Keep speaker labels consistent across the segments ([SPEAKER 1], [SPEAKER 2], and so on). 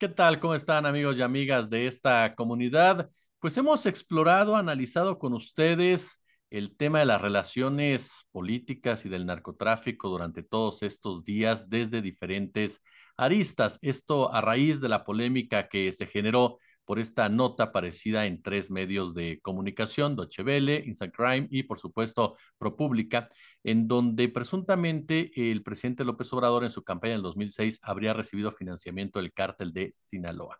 [SPEAKER 1] ¿Qué tal? ¿Cómo están amigos y amigas de esta comunidad? Pues hemos explorado, analizado con ustedes el tema de las relaciones políticas y del narcotráfico durante todos estos días desde diferentes aristas. Esto a raíz de la polémica que se generó por esta nota aparecida en tres medios de comunicación, Dochevele, Instant Crime y por supuesto ProPública, en donde presuntamente el presidente López Obrador en su campaña del 2006 habría recibido financiamiento del cártel de Sinaloa.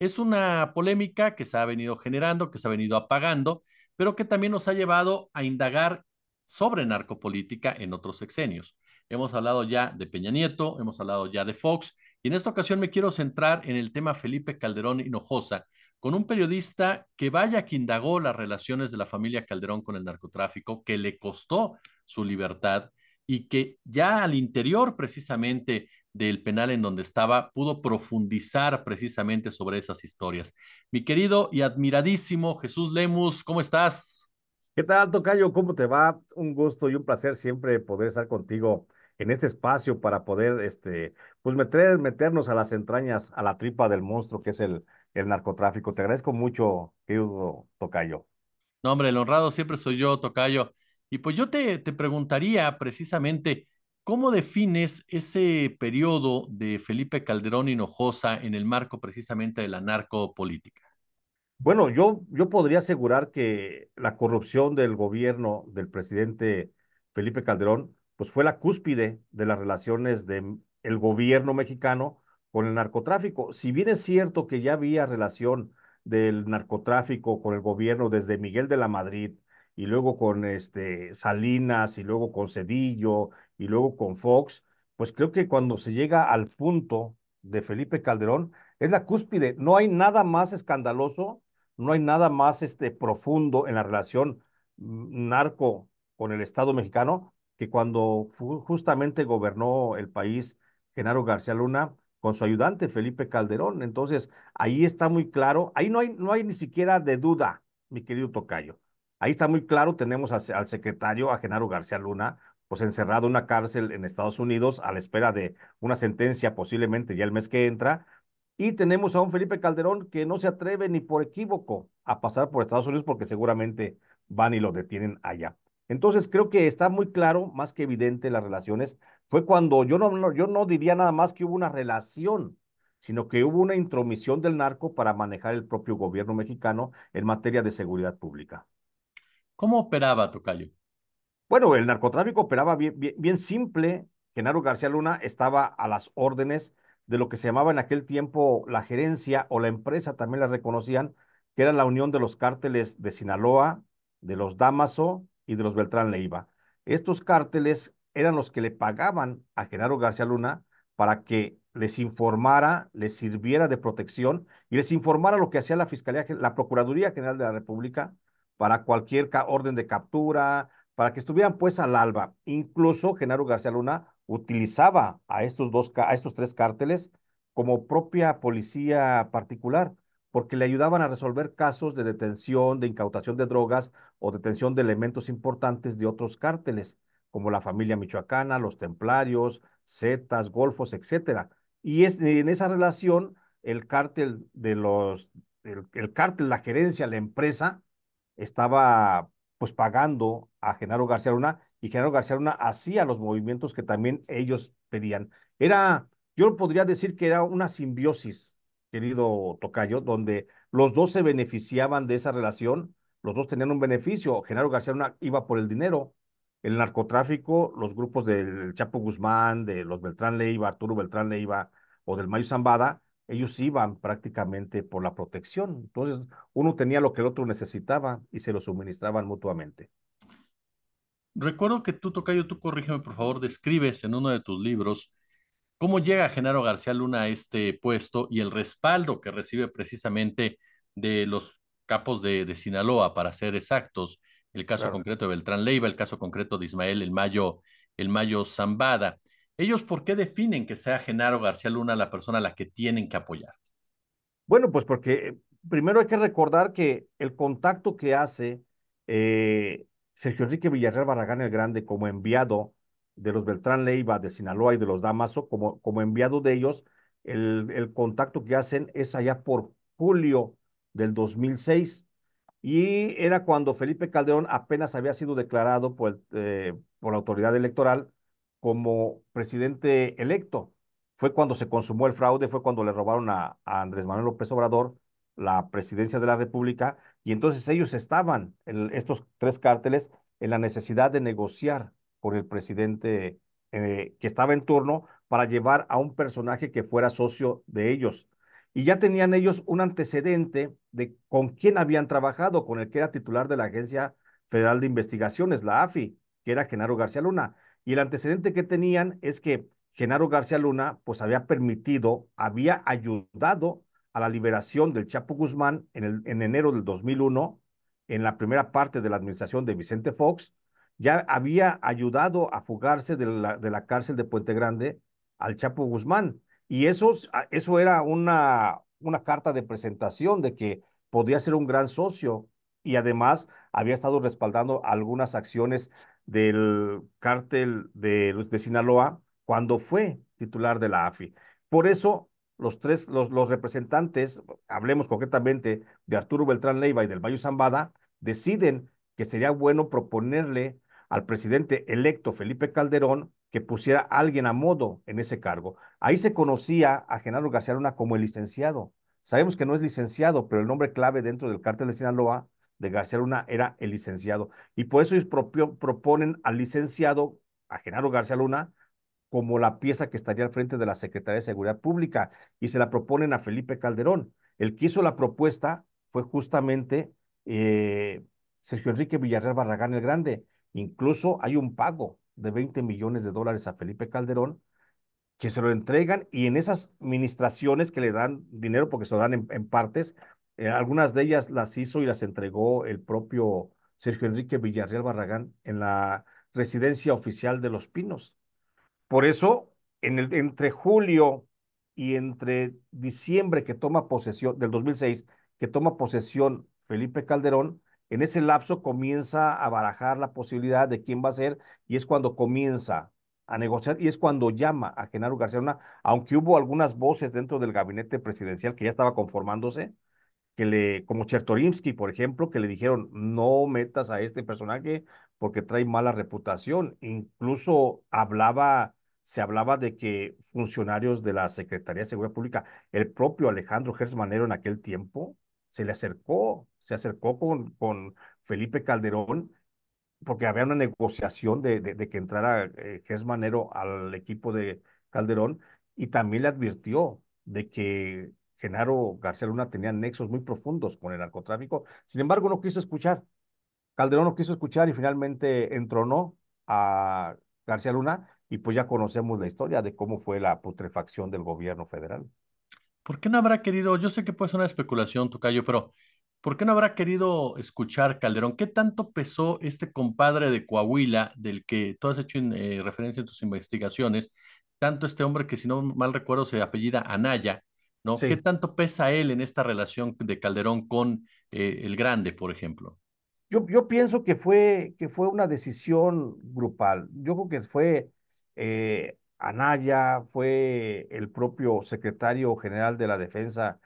[SPEAKER 1] Es una polémica que se ha venido generando, que se ha venido apagando, pero que también nos ha llevado a indagar sobre narcopolítica en otros sexenios. Hemos hablado ya de Peña Nieto, hemos hablado ya de Fox, y en esta ocasión me quiero centrar en el tema Felipe Calderón Hinojosa, con un periodista que vaya que indagó las relaciones de la familia Calderón con el narcotráfico, que le costó su libertad y que ya al interior precisamente del penal en donde estaba pudo profundizar precisamente sobre esas historias. Mi querido y admiradísimo Jesús Lemus, ¿cómo estás?
[SPEAKER 2] ¿Qué tal, Tocayo? ¿Cómo te va? Un gusto y un placer siempre poder estar contigo en este espacio para poder, este, pues meter, meternos a las entrañas, a la tripa del monstruo que es el, el narcotráfico. Te agradezco mucho, querido Tocayo.
[SPEAKER 1] No, hombre, el honrado siempre soy yo, Tocayo. Y pues yo te, te preguntaría precisamente, ¿cómo defines ese periodo de Felipe Calderón Hinojosa en el marco precisamente de la narcopolítica?
[SPEAKER 2] Bueno, yo, yo podría asegurar que la corrupción del gobierno del presidente Felipe Calderón pues fue la cúspide de las relaciones del gobierno mexicano con el narcotráfico. Si bien es cierto que ya había relación del narcotráfico con el gobierno desde Miguel de la Madrid y luego con este Salinas y luego con Cedillo y luego con Fox, pues creo que cuando se llega al punto de Felipe Calderón es la cúspide, no hay nada más escandaloso, no hay nada más este profundo en la relación mm, narco con el Estado mexicano que cuando justamente gobernó el país Genaro García Luna con su ayudante Felipe Calderón. Entonces, ahí está muy claro, ahí no hay, no hay ni siquiera de duda, mi querido Tocayo. Ahí está muy claro, tenemos al, al secretario, a Genaro García Luna, pues encerrado en una cárcel en Estados Unidos a la espera de una sentencia posiblemente ya el mes que entra. Y tenemos a un Felipe Calderón que no se atreve ni por equívoco a pasar por Estados Unidos porque seguramente van y lo detienen allá. Entonces creo que está muy claro, más que evidente, las relaciones. Fue cuando yo no, yo no diría nada más que hubo una relación, sino que hubo una intromisión del narco para manejar el propio gobierno mexicano en materia de seguridad pública.
[SPEAKER 1] ¿Cómo operaba Tocayo?
[SPEAKER 2] Bueno, el narcotráfico operaba bien, bien simple. Genaro García Luna estaba a las órdenes de lo que se llamaba en aquel tiempo la gerencia o la empresa, también la reconocían, que era la unión de los cárteles de Sinaloa, de los Damaso, y de los Beltrán iba Estos cárteles eran los que le pagaban a Genaro García Luna para que les informara, les sirviera de protección y les informara lo que hacía la Fiscalía, la Procuraduría General de la República para cualquier orden de captura, para que estuvieran pues al alba. Incluso Genaro García Luna utilizaba a estos, dos, a estos tres cárteles como propia policía particular porque le ayudaban a resolver casos de detención, de incautación de drogas o detención de elementos importantes de otros cárteles, como la familia michoacana, los templarios, zetas, golfos, etc. Y es, en esa relación, el cártel de los, el, el la gerencia, la empresa, estaba pues pagando a Genaro García Luna y Genaro García Luna hacía los movimientos que también ellos pedían. Era, yo podría decir que era una simbiosis querido Tocayo, donde los dos se beneficiaban de esa relación, los dos tenían un beneficio. Genaro García iba por el dinero, el narcotráfico, los grupos del Chapo Guzmán, de los Beltrán Leiva, Arturo Beltrán Leiva o del Mayo Zambada, ellos iban prácticamente por la protección. Entonces, uno tenía lo que el otro necesitaba y se lo suministraban mutuamente.
[SPEAKER 1] Recuerdo que tú, Tocayo, tú corrígeme por favor, describes en uno de tus libros ¿Cómo llega Genaro García Luna a este puesto y el respaldo que recibe precisamente de los capos de, Sinaloa, para ser exactos? El caso concreto de Beltrán Leiva, el caso concreto de Ismael El Mayo, El Mayo Zambada. ¿Ellos por qué definen que sea Genaro García Luna la persona a la que tienen que apoyar?
[SPEAKER 2] Bueno, pues porque primero hay que recordar que el contacto que hace eh, Sergio Enrique Villarreal Barragán el Grande como enviado de los Beltrán Leiva, de Sinaloa y de los Damaso, como, como enviado de ellos, el, contacto que hacen es allá por julio del 2006 y era cuando Felipe Calderón apenas había sido declarado por, eh, por la autoridad electoral como presidente electo. Fue cuando se consumó el fraude, fue cuando le robaron a, Andrés Manuel López Obrador la presidencia de la República y entonces ellos estaban, en estos tres cárteles, en la necesidad de negociar por el presidente eh, que estaba en turno para llevar a un personaje que fuera socio de ellos. Y ya tenían ellos un antecedente de con quién habían trabajado, con el que era titular de la Agencia Federal de Investigaciones, la AFI, que era Genaro García Luna. Y el antecedente que tenían es que Genaro García Luna pues había permitido, había ayudado a la liberación del Chapo Guzmán en, el, en enero del 2001, en la primera parte de la administración de Vicente Fox, ya había ayudado a fugarse de la, de la cárcel de Puente Grande al Chapo Guzmán. Y eso, eso era una, una carta de presentación de que podía ser un gran socio y además había estado respaldando algunas acciones del cártel de, de Sinaloa cuando fue titular de la AFI. Por eso, los tres, los, los representantes, hablemos concretamente de Arturo Beltrán Leiva y del Bayo Zambada, deciden que sería bueno proponerle al presidente electo Felipe Calderón que pusiera a alguien a modo en ese cargo. Ahí se conocía a Genaro García Luna como el licenciado. Sabemos que no es licenciado, pero el nombre clave dentro del cártel de Sinaloa de García Luna era el licenciado. Y por eso ellos proponen al licenciado, a Genaro García Luna, como la pieza que estaría al frente de la Secretaría de Seguridad Pública y se la proponen a Felipe Calderón. El que hizo la propuesta fue justamente eh, Sergio Enrique Villarreal Barragán el Grande, Incluso hay un pago de 20 millones de dólares a Felipe Calderón que se lo entregan y en esas administraciones que le dan dinero, porque se lo dan en, partes, eh, algunas de ellas las hizo y las entregó el propio Sergio Enrique Villarreal Barragán en la residencia oficial de Los Pinos. Por eso, entre julio y entre diciembre que toma posesión del 2006, que toma posesión Felipe Calderón, en ese lapso comienza a barajar la posibilidad de quién va a ser y es cuando comienza a negociar y es cuando llama a Genaro García Luna, aunque hubo algunas voces dentro del gabinete presidencial que ya estaba conformándose, que le, como Chertorinsky, por ejemplo, que le dijeron, no metas a este personaje porque trae mala reputación. Incluso hablaba, se hablaba de que funcionarios de la Secretaría de Seguridad Pública, el propio Alejandro Gersmanero en aquel tiempo, se le acercó, se acercó con, Felipe Calderón porque había una negociación de, de, que entrara eh, Gers Manero al equipo de Calderón y también le advirtió de que Genaro García Luna tenía nexos muy profundos con el narcotráfico. Sin embargo, no quiso escuchar. Calderón no quiso escuchar y finalmente entronó a García Luna y pues ya conocemos la historia de cómo fue la putrefacción del
[SPEAKER 1] gobierno federal. ¿por qué no habrá querido, yo sé que puede ser una especulación, Tocayo, pero ¿por qué no habrá querido escuchar Calderón? ¿Qué tanto pesó este compadre de Coahuila, del que tú has hecho eh, referencia en tus investigaciones, tanto este hombre que si no mal recuerdo se apellida Anaya, ¿no? ¿Qué tanto pesa él en esta relación de Calderón con eh, el Grande, por ejemplo?
[SPEAKER 2] Yo, pienso que fue, que fue una decisión grupal. Yo creo que fue eh, Anaya, fue el propio secretario general de la defensa,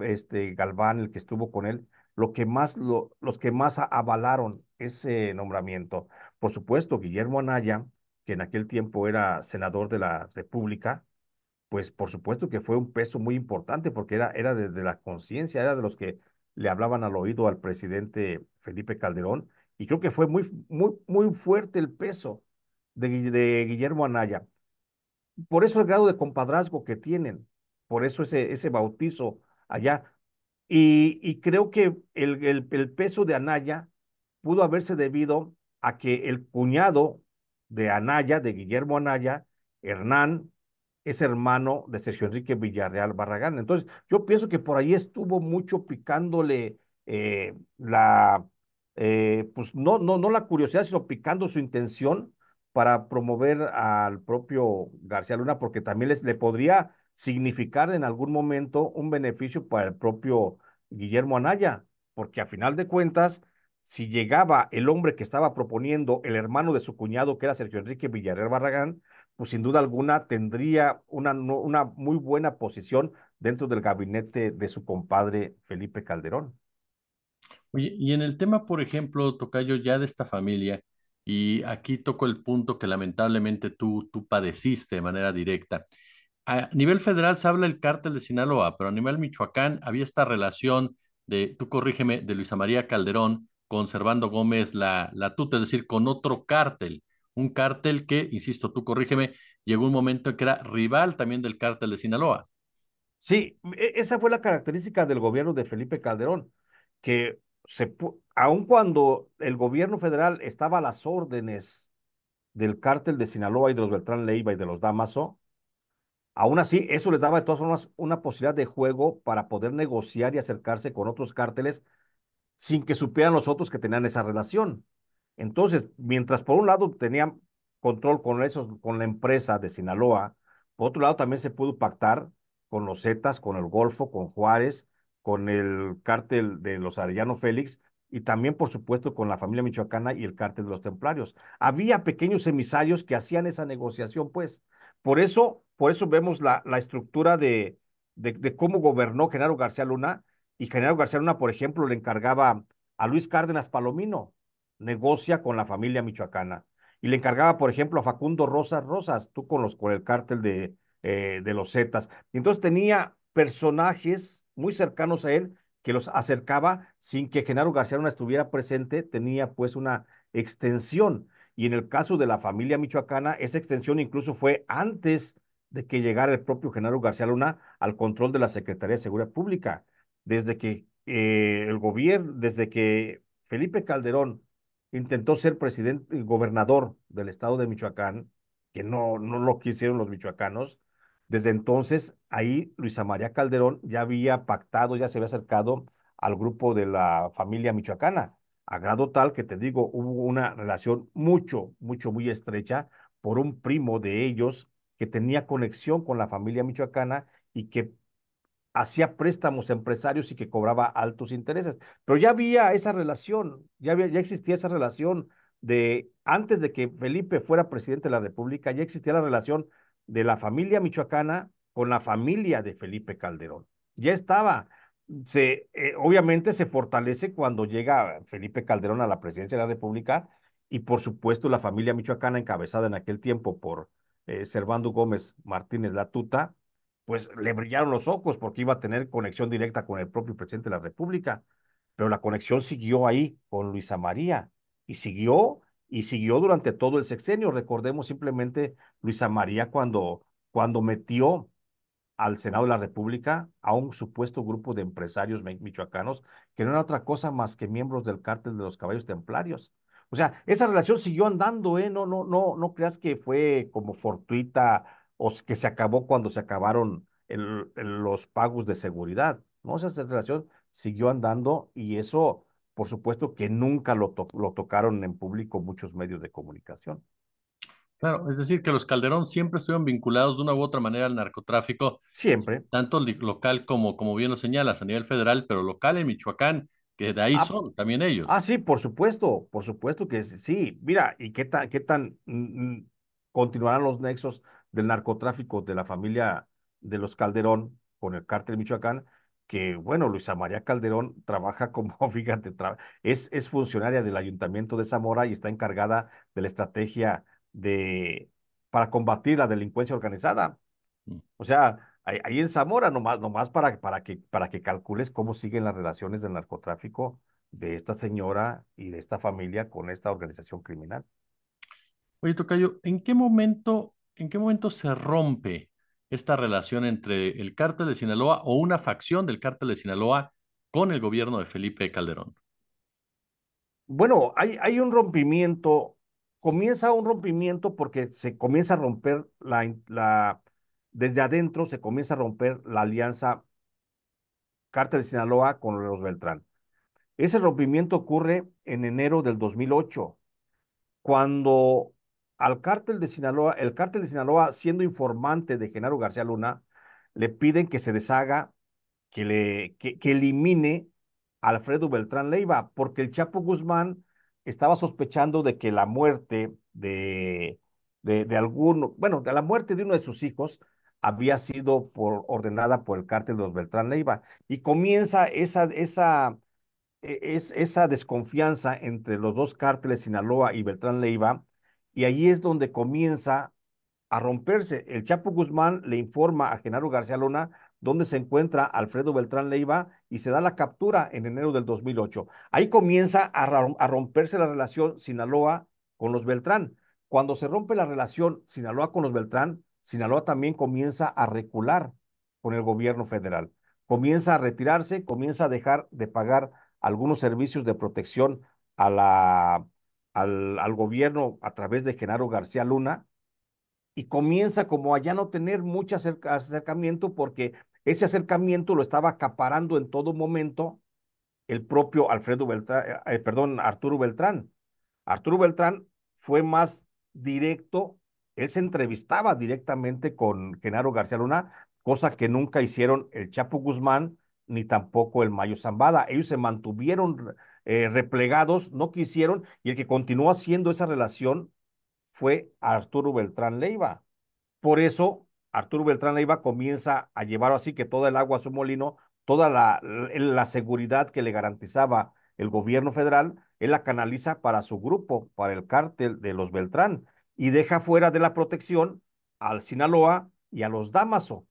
[SPEAKER 2] este Galván, el que estuvo con él, lo que más, los que más avalaron ese nombramiento. Por supuesto, Guillermo Anaya, que en aquel tiempo era senador de la República, pues por supuesto que fue un peso muy importante porque era, era de, la conciencia, era de los que le hablaban al oído al presidente Felipe Calderón y creo que fue muy, muy, muy fuerte el peso de Guillermo Anaya. Por eso el grado de compadrazgo que tienen, por eso ese, ese bautizo allá. Y, y creo que el, el, peso de Anaya pudo haberse debido a que el cuñado de Anaya, de Guillermo Anaya, Hernán, es hermano de Sergio Enrique Villarreal Barragán. Entonces, yo pienso que por ahí estuvo mucho picándole eh, la, eh, pues no, no, no la curiosidad, sino picando su intención para promover al propio García Luna, porque también les, le podría significar en algún momento un beneficio para el propio Guillermo Anaya, porque a final de cuentas, si llegaba el hombre que estaba proponiendo, el hermano de su cuñado, que era Sergio Enrique Villarreal Barragán, pues sin duda alguna tendría una, una muy buena posición dentro del gabinete de su compadre Felipe Calderón.
[SPEAKER 1] Oye, y en el tema, por ejemplo, Tocayo, ya de esta familia, y aquí toco el punto que lamentablemente tú, tú padeciste de manera directa. A nivel federal se habla del cártel de Sinaloa, pero a nivel Michoacán había esta relación de, tú corrígeme, de Luisa María Calderón conservando Gómez la, la tuta, es decir, con otro cártel. Un cártel que, insisto, tú corrígeme, llegó un momento en que era rival también del cártel de Sinaloa. Sí,
[SPEAKER 2] e, esa fue la característica del gobierno de Felipe Calderón, que se, aun cuando el gobierno federal estaba a las órdenes del cártel de Sinaloa y de los Beltrán Leiva y de los Damaso, aún así eso les daba de todas formas una posibilidad de juego para poder negociar y acercarse con otros cárteles sin que supieran los otros que tenían esa relación. Entonces, mientras por un lado tenían control con, eso, con la empresa de Sinaloa, por otro lado también se pudo pactar con los Zetas, con el Golfo, con Juárez, con el cártel de los Arellano Félix y también, por supuesto, con la familia michoacana y el cártel de los templarios. Había pequeños emisarios que hacían esa negociación, pues. Por eso, por eso vemos la, la estructura de, de, cómo gobernó Genaro García Luna. Y Genaro García Luna, por ejemplo, le encargaba a Luis Cárdenas Palomino, negocia con la familia michoacana. Y le encargaba, por ejemplo, a Facundo Rosas Rosas, tú con, los, con el cártel de, eh, de los Zetas. entonces tenía personajes muy cercanos a él que los acercaba sin que Genaro García Luna estuviera presente, tenía pues una extensión. Y en el caso de la familia michoacana, esa extensión incluso fue antes de que llegara el propio Genaro García Luna al control de la Secretaría de Seguridad Pública. Desde que eh, el gobierno, desde que Felipe Calderón intentó ser presidente, gobernador del estado de Michoacán, que no, no lo quisieron los michoacanos, desde entonces, ahí Luisa María Calderón ya había pactado, ya se había acercado al grupo de la familia michoacana, a grado tal que te digo, hubo una relación mucho, mucho, muy estrecha por un primo de ellos que tenía conexión con la familia michoacana y que hacía préstamos empresarios y que cobraba altos intereses. Pero ya había esa relación, ya, había, ya existía esa relación de antes de que Felipe fuera presidente de la República, ya existía la relación de la familia michoacana con la familia de Felipe Calderón. Ya estaba. Se, eh, obviamente se fortalece cuando llega Felipe Calderón a la presidencia de la República y por supuesto la familia michoacana encabezada en aquel tiempo por eh, Servando Gómez Martínez Latuta, pues le brillaron los ojos porque iba a tener conexión directa con el propio presidente de la República, pero la conexión siguió ahí con Luisa María y siguió y siguió durante todo el sexenio. Recordemos simplemente Luisa María cuando, cuando metió al Senado de la República a un supuesto grupo de empresarios michoacanos que no era otra cosa más que miembros del cártel de los caballos templarios. O sea, esa relación siguió andando, ¿eh? No, no, no, no creas que fue como fortuita o que se acabó cuando se acabaron los pagos de seguridad. No, o sea, esa relación siguió andando y eso por supuesto que nunca lo, tocaron en público muchos medios de comunicación.
[SPEAKER 1] Claro, es decir, que los Calderón siempre estuvieron vinculados de una u otra manera al narcotráfico. Siempre. Tanto local como, como bien lo señalas, a nivel federal, pero local en Michoacán, que de ahí ah, son también ellos.
[SPEAKER 2] Ah, sí, por supuesto, por supuesto que sí. Mira, ¿y qué tan, qué tan mm, mm, continuarán los nexos del narcotráfico de la familia de los Calderón con el cártel Michoacán? que, bueno, Luisa María Calderón trabaja como, fíjate, es, es funcionaria del Ayuntamiento de Zamora y está encargada de la estrategia de, para combatir la delincuencia organizada. Mm. O sea, ahí, en Zamora, nomás, nomás para, para, que, para que calcules cómo siguen las relaciones del narcotráfico de esta señora y de esta familia con esta organización criminal.
[SPEAKER 1] Oye, Tocayo, ¿en qué momento, en qué momento se rompe esta relación entre el cártel de Sinaloa o una facción del cártel de Sinaloa con el gobierno de Felipe Calderón?
[SPEAKER 2] Bueno, hay, hay un rompimiento, comienza un rompimiento porque se comienza a romper la, la, desde adentro se comienza a romper la alianza cártel de Sinaloa con los Beltrán. Ese rompimiento ocurre en enero del 2008, cuando al cártel de Sinaloa, el cártel de Sinaloa, siendo informante de Genaro García Luna, le piden que se deshaga, que, le, que, elimine a Alfredo Beltrán Leiva, porque el Chapo Guzmán estaba sospechando de que la muerte de, de, alguno, bueno, de la muerte de uno de sus hijos había sido ordenada por el cártel de los Beltrán Leiva. Y comienza esa, esa e, desconfianza entre los dos cárteles, Sinaloa y Beltrán Leiva, y ahí es donde comienza a romperse. El Chapo Guzmán le informa a Genaro García Lona dónde se encuentra Alfredo Beltrán Leiva y se da la captura en enero del 2008. Ahí comienza a, romperse la relación Sinaloa con los Beltrán. Cuando se rompe la relación Sinaloa con los Beltrán, Sinaloa también comienza a recular con el gobierno federal. Comienza a retirarse, comienza a dejar de pagar algunos servicios de protección a la al, gobierno a través de Genaro García Luna y comienza como a ya no tener mucho acercamiento porque ese acercamiento lo estaba acaparando en todo momento el propio Alfredo Beltrán, eh, eh, perdón, Arturo Beltrán. Arturo Beltrán fue más directo, él se entrevistaba directamente con Genaro García Luna, cosa que nunca hicieron el Chapo Guzmán ni tampoco el Mayo Zambada. Ellos se mantuvieron eh, replegados, no quisieron, y el que continuó haciendo esa relación fue Arturo Beltrán Leiva. Por eso, Arturo Beltrán Leiva comienza a llevar así que toda el agua a su molino, toda la, la seguridad que le garantizaba el gobierno federal, él la canaliza para su grupo, para el cártel de los Beltrán, y deja fuera de la protección al Sinaloa y a los Damaso.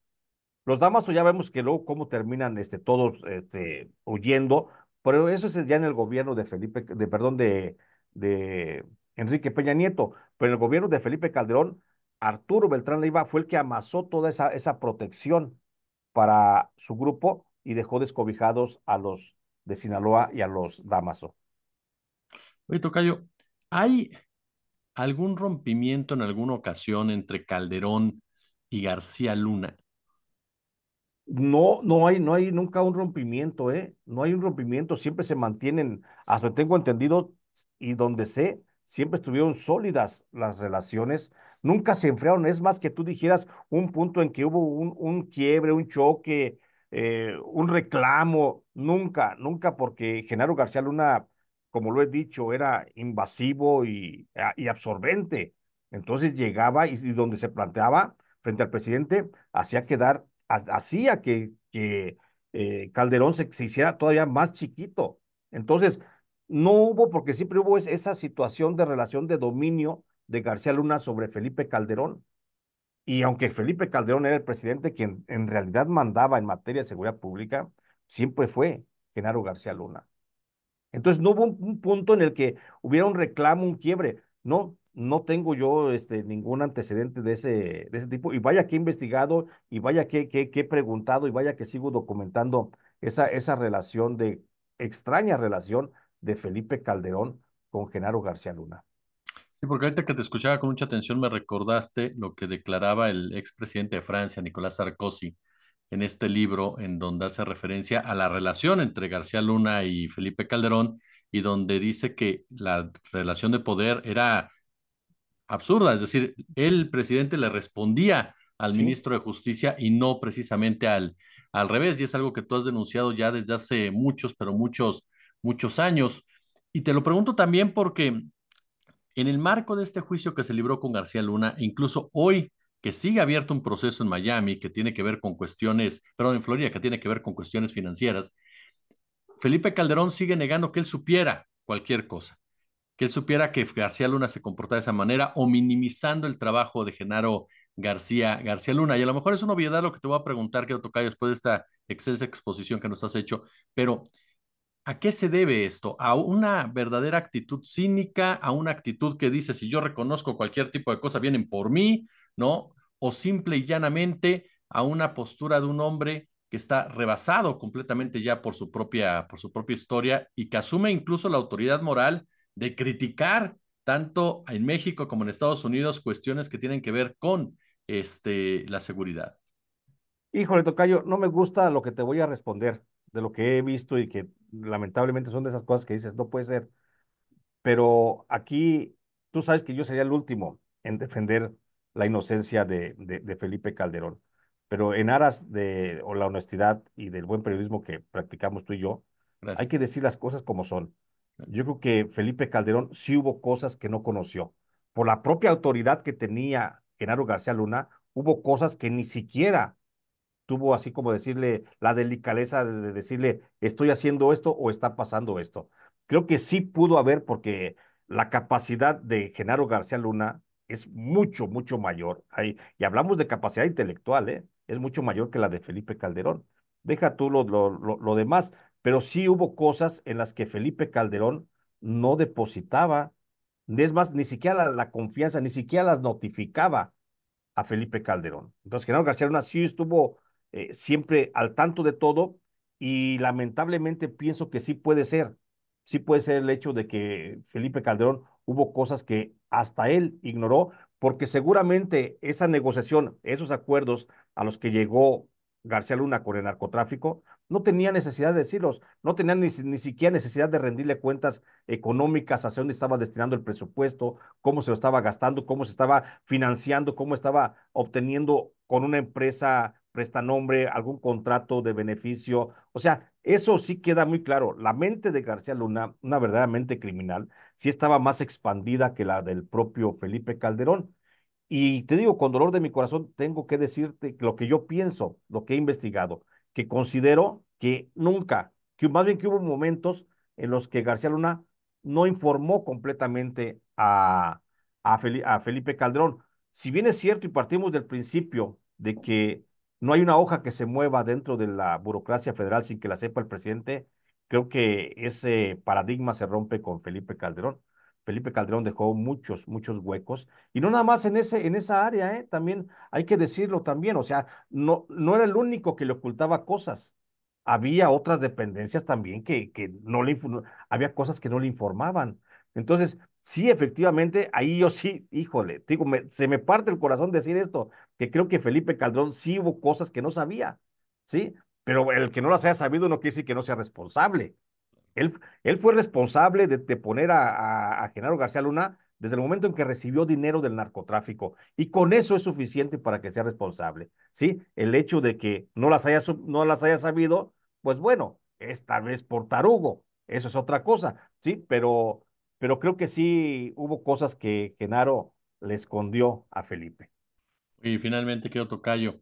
[SPEAKER 2] Los Damaso ya vemos que luego cómo terminan este, todos este, huyendo pero eso es ya en el gobierno de Felipe, de, perdón, de, de Enrique Peña Nieto. Pero en el gobierno de Felipe Calderón, Arturo Beltrán Leiva fue el que amasó toda esa, esa protección para su grupo y dejó descobijados a los de Sinaloa y a los Damaso.
[SPEAKER 1] Oye, Tocayo, ¿hay algún rompimiento en alguna ocasión entre Calderón y García Luna?
[SPEAKER 2] no, no hay, no hay nunca un rompimiento, ¿eh? No hay un rompimiento, siempre se mantienen, hasta tengo entendido y donde sé, siempre estuvieron sólidas las relaciones, nunca se enfriaron, es más que tú dijeras un punto en que hubo un, un quiebre, un choque, eh, un reclamo, nunca, nunca, porque Genaro García Luna, como lo he dicho, era invasivo y, ah, y absorbente, entonces llegaba y donde se planteaba frente al presidente, hacía quedar hacía que, eh, Calderón se, hiciera todavía más chiquito. Entonces, no hubo, porque siempre hubo esa situación de relación de dominio de García Luna sobre Felipe Calderón. Y aunque Felipe Calderón era el presidente quien en realidad mandaba en materia de seguridad pública, siempre fue Genaro García Luna. Entonces no hubo un punto en el que hubiera un reclamo, un quiebre. No, no tengo yo este, ningún antecedente de ese, de ese tipo. Y vaya que he investigado y vaya que, que, he preguntado y vaya que sigo documentando esa, esa relación de extraña relación de Felipe Calderón con Genaro García Luna.
[SPEAKER 1] Sí, porque ahorita que te escuchaba con mucha atención me recordaste lo que declaraba el expresidente de Francia, Nicolás Sarkozy, en este libro en donde hace referencia a la relación entre García Luna y Felipe Calderón y donde dice que la relación de poder era absurda. Es decir, el presidente le respondía al ministro de Justicia y no precisamente al, al revés. Y es algo que tú has denunciado ya desde hace muchos, pero muchos, muchos años. Y te lo pregunto también porque en el marco de este juicio que se libró con García Luna, e incluso hoy que sigue abierto un proceso en Miami que tiene que ver con cuestiones, perdón, en Florida, que tiene que ver con cuestiones financieras, Felipe Calderón sigue negando que él supiera cualquier cosa él supiera que García Luna se comporta de esa manera o minimizando el trabajo de Genaro García, García Luna. Y a lo mejor es una obviedad lo que te voy a preguntar, que toca después de esta excelsa exposición que nos has hecho, pero ¿a qué se debe esto? ¿A una verdadera actitud cínica? ¿A una actitud que dice, si yo reconozco cualquier tipo de cosa, vienen por mí? ¿No? ¿O simple y llanamente a una postura de un hombre que está rebasado completamente ya por su propia, por su propia historia y que asume incluso la autoridad moral? de criticar tanto en México como en Estados Unidos cuestiones que tienen que ver con este, la seguridad? Híjole,
[SPEAKER 2] Tocayo, no me gusta lo que te voy a responder de lo que he visto y que lamentablemente son de esas cosas que dices, no puede ser. Pero aquí tú sabes que yo sería el último en defender la inocencia de, de, Felipe Calderón. Pero en aras de la honestidad y del buen periodismo que practicamos tú y yo, hay que decir las cosas como son. Yo creo que Felipe Calderón sí hubo cosas que no conoció. Por la propia autoridad que tenía Genaro García Luna, hubo cosas que ni siquiera tuvo así como decirle la delicadeza de decirle estoy haciendo esto o está pasando esto. Creo que sí pudo haber porque la capacidad de Genaro García Luna es mucho, mucho mayor. y hablamos de capacidad intelectual, ¿eh? es mucho mayor que la de Felipe Calderón. Deja tú lo demás pero sí hubo cosas en las que Felipe Calderón no depositaba, es más, ni siquiera la, confianza, ni siquiera las notificaba a Felipe Calderón. Entonces, Genaro García Luna sí estuvo eh, siempre al tanto de todo y lamentablemente pienso que sí puede ser, sí puede ser el hecho de que Felipe Calderón hubo cosas que hasta él ignoró, porque seguramente esa negociación, esos acuerdos a los que llegó García Luna con el narcotráfico, no tenía necesidad de decirlos, no tenía ni, siquiera necesidad de rendirle cuentas económicas hacia dónde estaba destinando el presupuesto, cómo se lo estaba gastando, cómo se estaba financiando, cómo estaba obteniendo con una empresa prestanombre, algún contrato de beneficio. O sea, eso sí queda muy claro. La mente de García Luna, una verdaderamente criminal, sí estaba más expandida que la del propio Felipe Calderón. Y te digo, con dolor de mi corazón, tengo que decirte lo que yo pienso, lo que he investigado, que considero que nunca, que más bien que hubo momentos en los que García Luna no informó completamente a, a Felipe Calderón. Si bien es cierto y partimos del principio de que no hay una hoja que se mueva dentro de la burocracia federal sin que la sepa el presidente, creo que ese paradigma se rompe con Felipe Calderón. Felipe Calderón dejó muchos, muchos huecos. Y no nada más en, ese, en esa área, ¿eh? también hay que decirlo también. O sea, no, no era el único que le ocultaba cosas. Había otras dependencias también que, que no le había cosas que no le informaban. Entonces, sí, efectivamente, ahí yo sí, híjole, digo, se me parte el corazón decir esto, que creo que Felipe Calderón sí hubo cosas que no sabía, ¿sí? Pero el que no las haya sabido no quiere decir que no sea responsable. Él, fue responsable de, poner a, Genaro García Luna desde el momento en que recibió dinero del narcotráfico. Y con eso es suficiente para que sea responsable. ¿sí? El hecho de que no las haya, no las haya sabido, pues bueno, es tal vez por tarugo. Eso es otra cosa. ¿sí? Pero, pero creo que sí hubo cosas que Genaro le
[SPEAKER 1] escondió a Felipe. Y finalmente, quiero tocayo,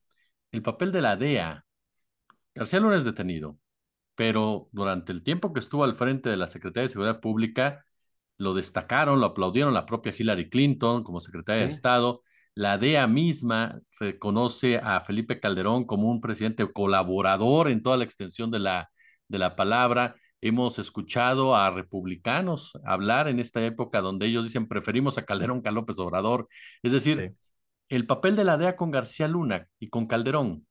[SPEAKER 1] el papel de la DEA. García Luna es detenido, pero durante el tiempo que estuvo al frente de la Secretaría de Seguridad Pública, lo destacaron, lo aplaudieron la propia Hillary Clinton como secretaria de Estado. La DEA misma reconoce a Felipe Calderón como un presidente colaborador en toda la extensión de la, de la palabra. Hemos escuchado a republicanos hablar en esta época donde ellos dicen preferimos a Calderón que a López Obrador. Es decir, el papel de la DEA con García Luna y con Calderón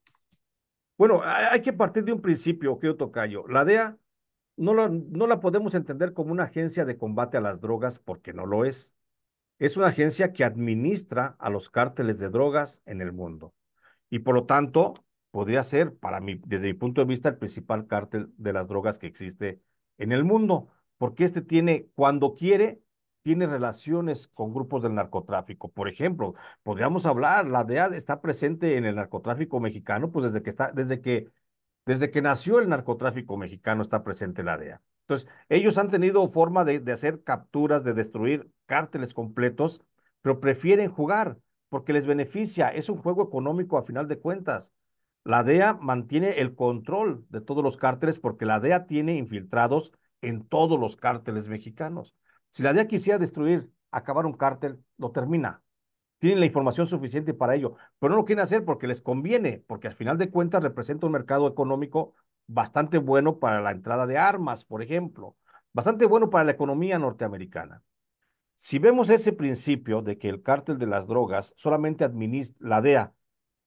[SPEAKER 1] bueno, hay que partir de un principio, yo Tocayo. La DEA no la, no la podemos
[SPEAKER 2] entender como una agencia de combate a las drogas porque no lo es. Es una agencia que administra a los cárteles de drogas en el mundo. Y por lo tanto, podría ser, para mí, desde mi punto de vista, el principal cártel de las drogas que existe en el mundo, porque este tiene, cuando quiere, tiene relaciones con grupos del narcotráfico. Por ejemplo, podríamos hablar, la DEA está presente en el narcotráfico mexicano, pues desde que está, desde que, desde que nació el narcotráfico mexicano está presente la DEA. Entonces, ellos han tenido forma de, de hacer capturas, de destruir cárteles completos, pero prefieren jugar porque les beneficia. Es un juego económico a final de cuentas. La DEA mantiene el control de todos los cárteles porque la DEA tiene infiltrados en todos los cárteles mexicanos. Si la DEA quisiera destruir, acabar un cártel, lo termina. Tienen la información suficiente para ello, pero no lo quieren hacer porque les conviene, porque al final de cuentas representa un mercado económico bastante bueno para la entrada de armas, por ejemplo, bastante bueno para la economía norteamericana. Si vemos ese principio de que el cártel de las drogas solamente administra, la DEA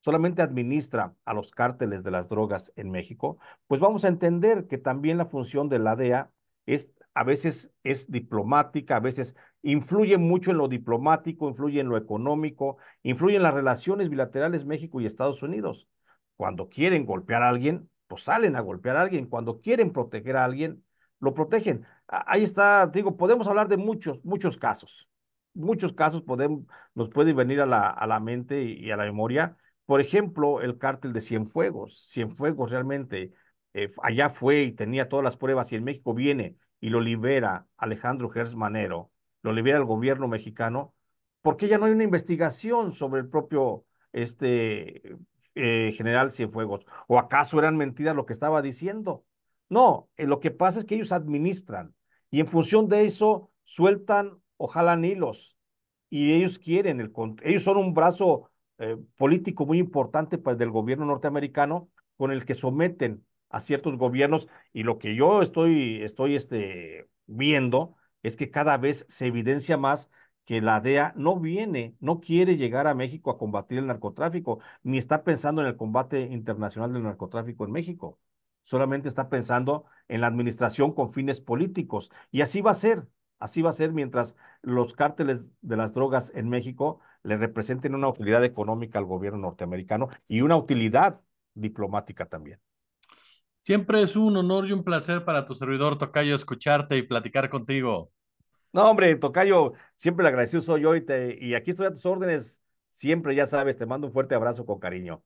[SPEAKER 2] solamente administra a los cárteles de las drogas en México, pues vamos a entender que también la función de la DEA es a veces es diplomática, a veces influye mucho en lo diplomático, influye en lo económico, influye en las relaciones bilaterales México y Estados Unidos. Cuando quieren golpear a alguien, pues salen a golpear a alguien. Cuando quieren proteger a alguien, lo protegen. Ah, ahí está, digo, podemos hablar de muchos, muchos casos. Muchos casos podemos, nos pueden venir a la, a la mente y, a la memoria. Por ejemplo, el cártel de Cienfuegos. Cienfuegos realmente eh, allá fue y tenía todas las pruebas y en México viene y lo libera Alejandro Gers Manero, lo libera el gobierno mexicano, porque ya no hay una investigación sobre el propio este, eh, general Cienfuegos? ¿O acaso eran mentiras lo que estaba diciendo? No, eh, lo que pasa es que ellos administran y en función de eso sueltan o jalan hilos y ellos quieren, el, ellos son un brazo eh, político muy importante pues, del gobierno norteamericano con el que someten a ciertos gobiernos y lo que yo estoy, estoy este, viendo es que cada vez se evidencia más que la DEA no viene, no quiere llegar a México a combatir el narcotráfico, ni está pensando en el combate internacional del narcotráfico en México. Solamente está pensando en la administración con fines políticos. Y así va a ser, así va a ser mientras los cárteles de las drogas en México le representen una utilidad económica al gobierno norteamericano y una utilidad diplomática
[SPEAKER 1] también. Siempre es un honor y un placer para tu servidor, Tocayo, escucharte y platicar contigo.
[SPEAKER 2] No, hombre, Tocayo, siempre le agradezco, soy yo y, te, y aquí estoy a tus órdenes. Siempre, ya sabes, te mando un fuerte abrazo con cariño.